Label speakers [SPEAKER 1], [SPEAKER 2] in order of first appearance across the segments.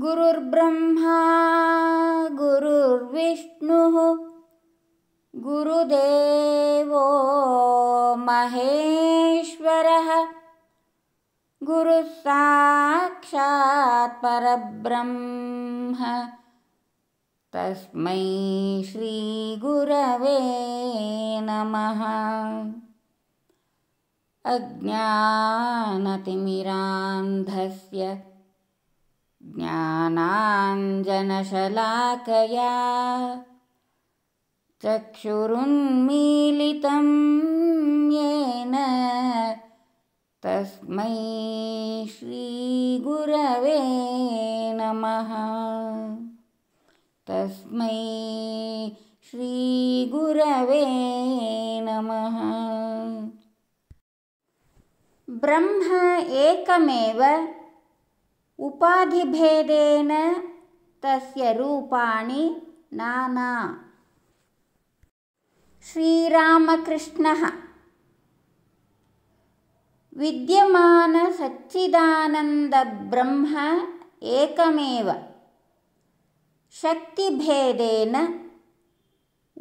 [SPEAKER 1] गुरुर्ब्रह्मा गुरुर्विष्णुः गुरुदेवो महेश्वरः गुरुस्साक्षात् परब्रह्म तस्मै श्रीगुरवे नमः अज्ञानतिमिरान्धस्य ज्ञानाञ्जनशलाकया चक्षुरुन्मीलितं येन तस्मै श्रीगुरवे नमः तस्मै श्रीगुरवे नमः ब्रह्म एकमेव उपाधिभेदेन तस्य रूपाणि नाना श्रीरामकृष्णः विद्यमानसच्चिदानन्दब्रह्म एकमेव शक्तिभेदेन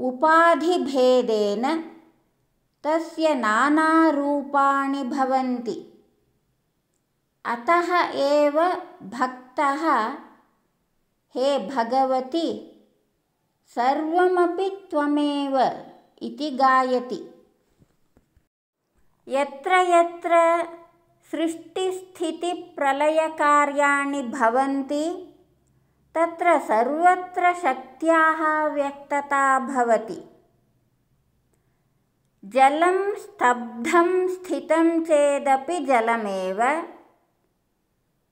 [SPEAKER 1] उपाधिभेदेन तस्य नानारूपाणि भवन्ति अतः एव भक्तः हे भगवति सर्वमपि त्वमेव इति गायति यत्र यत्र सृष्टिस्थितिप्रलयकार्याणि भवन्ति तत्र सर्वत्र शक्त्याः व्यक्तता भवति जलं स्तब्धं स्थितं चेदपि जलमेव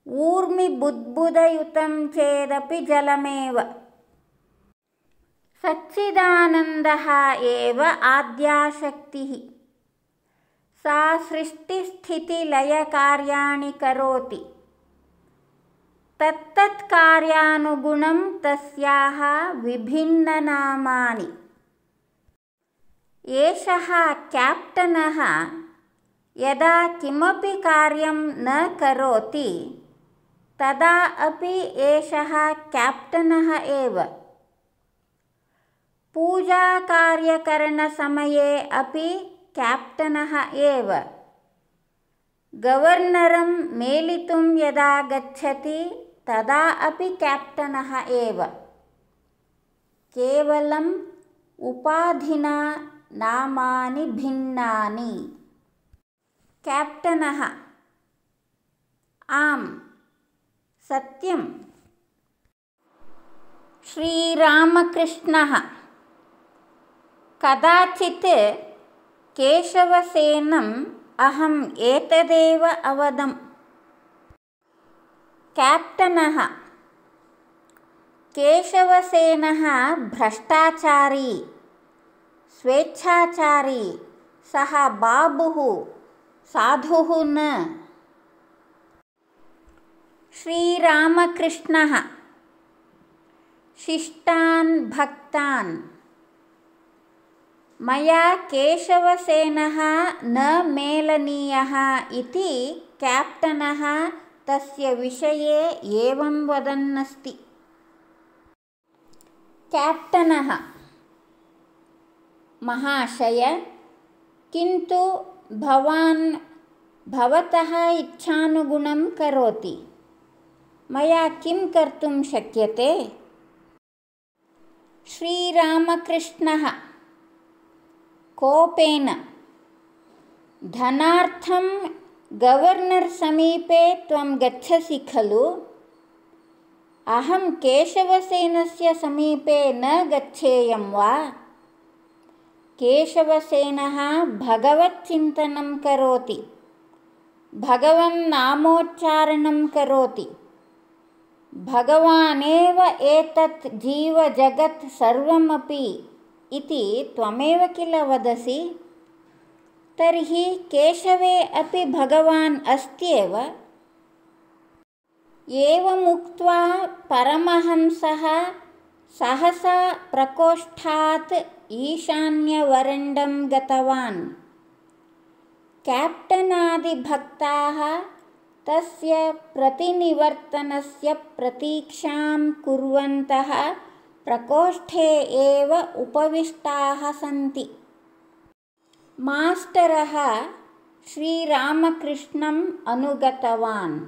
[SPEAKER 1] ऊर्मिबुद्बुदयुतं चेदपि जलमेव सच्चिदानन्दः एव आद्याशक्तिः सा सृष्टिस्थितिलयकार्याणि करोति तत्तत्कार्यानुगुणं तस्याः विभिन्ननामानि एषः केप्टनः यदा किमपि कार्यं न करोति तदा अपि एषः केप्टनः एव पूजाकार्यकरणसमये अपि केप्टनः एव गवर्नरं मेलितुं यदा गच्छति तदा अपि केप्टनः एव केवलम् उपाधिना नामानि भिन्नानि केप्टनः आम् सत्यं श्रीरामकृष्णः कदाचित् केशवसेनम् अहम् एतदेव अवदम् केप्टनः केशवसेनः भ्रष्टाचारी स्वेच्छाचारी सः बाबुः साधुः न श्रीरामकृष्णः शिष्टान् भक्तान् मया केशवसेनः न मेलनीयः इति क्याप्टनः तस्य विषये एवं वदन्नस्ति अस्ति महाशय किन्तु भवान् भवतः इच्छानुगुणं करोति मया किं कर्तुं शक्यते श्रीरामकृष्णः कोपेन धनार्थं गवर्नर् समीपे त्वं गच्छसि खलु अहं केशवसेनस्य समीपे न गच्छेयं वा केशवसेनः भगवच्चिन्तनं करोति भगवन्नामोच्चारणं करोति भगवानेव एतत् जीवजगत् सर्वमपि इति त्वमेव किल वदसि तर्हि केशवे अपि भगवान् अस्त्येव एवमुक्त्वा परमहंसः सहसा प्रकोष्ठात् ईशान्यवरण्डं गतवान् क्याप्टनादिभक्ताः तस्य प्रतिनिवर्तनस्य प्रतीक्षां कुर्वन्तः प्रकोष्ठे एव उपविष्टाः सन्ति मास्टरः श्रीरामकृष्णम् अनुगतवान्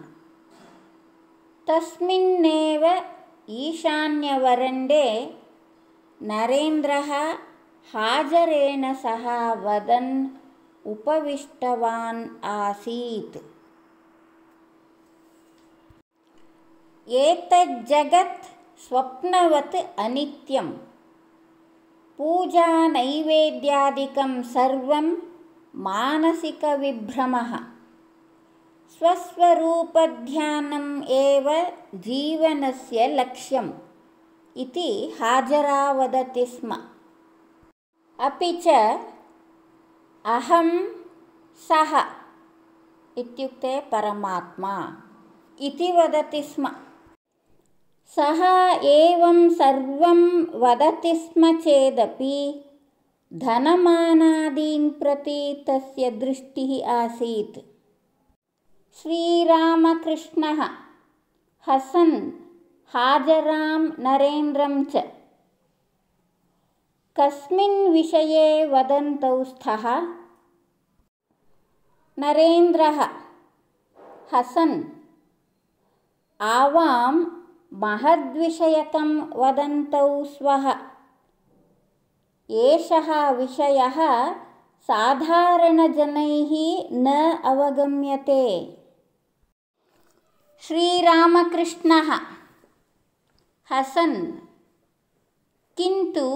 [SPEAKER 1] तस्मिन्नेव ईशान्यवरण्डे नरेन्द्रः हाजरेण सह वदन् उपविष्टवान् आसीत् एतज्जगत् स्वप्नवत् अनित्यं नैवेद्यादिकं सर्वं मानसिकविभ्रमः स्वस्वरूपध्यानम् एव जीवनस्य लक्ष्यम् इति हाजरा वदति स्म अपि च अहं सः इत्युक्ते परमात्मा इति वदति स्म सः एवं सर्वं वदति स्म चेदपि धनमानादीन् प्रति तस्य दृष्टिः आसीत् श्रीरामकृष्णः हसन् हाजरां नरेन्द्रं च कस्मिन् विषये वदन्तौ स्तः नरेन्द्रः हसन् आवां महद्विषयकं वदन्तौ स्वः एषः विषयः साधारणजनैः न अवगम्यते श्रीरामकृष्णः हसन् किन्तु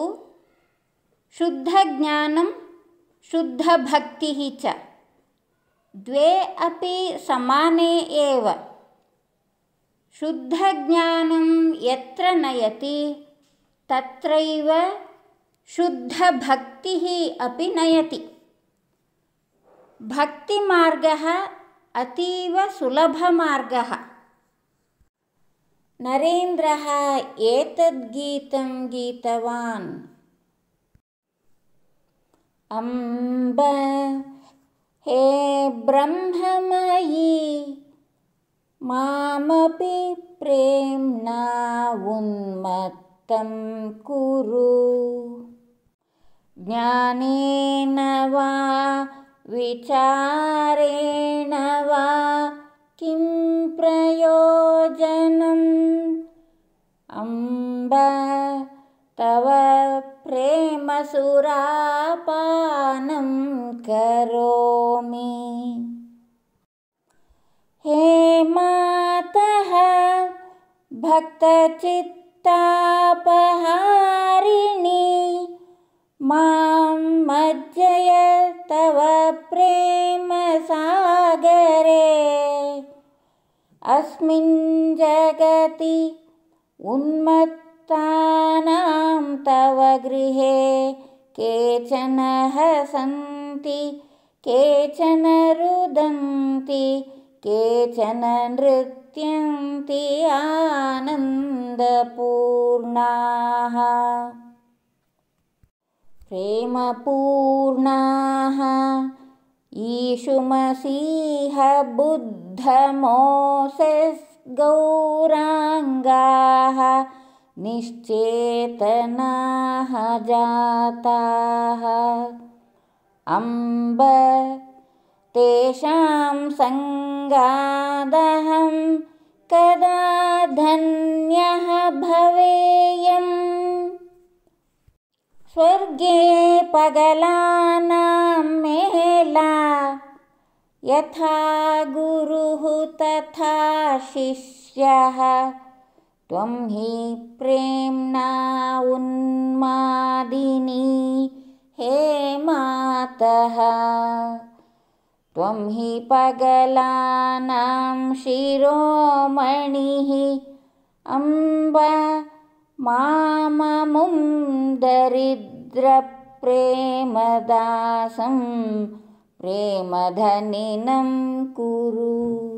[SPEAKER 1] शुद्धज्ञानं शुद्धभक्तिः च द्वे अपि समाने एव शुद्धज्ञानं यत्र नयति तत्रैव शुद्धभक्तिः अपि नयति भक्तिमार्गः अतीवसुलभमार्गः नरेन्द्रः एतद्गीतं गीतवान् अम्ब हे ब्रह्ममयी मामपि प्रेम्णा उन्मत्तं कुरु ज्ञानेन वा विचारेण वा किं प्रयोजनम् अम्ब तव प्रेमसुरापानं करोमि भक्तचित्तापहारिणी मां मज्जय तव प्रेमसागरे अस्मिन् जगति उन्मत्तानां तव गृहे केचन हसन्ति केचन रुदन्ति केचन नृत्य त्यन्ति आनन्दपूर्णाः प्रेमपूर्णाः यशुमसिः बुद्धमोष गौराङ्गाः निश्चेतनाः जाताः अम्ब तेषां सङ्गादहं कदा धन्यः भवेयम् स्वर्गे पगलानां मेला यथा गुरुः तथा शिष्यः त्वं हि प्रेम्णा उन्मादिनी हे मातः त्वं हि पगलानां शिरोमणिः अम्ब माममुं दरिद्रप्रेमदासं प्रेमधनिनं कुरु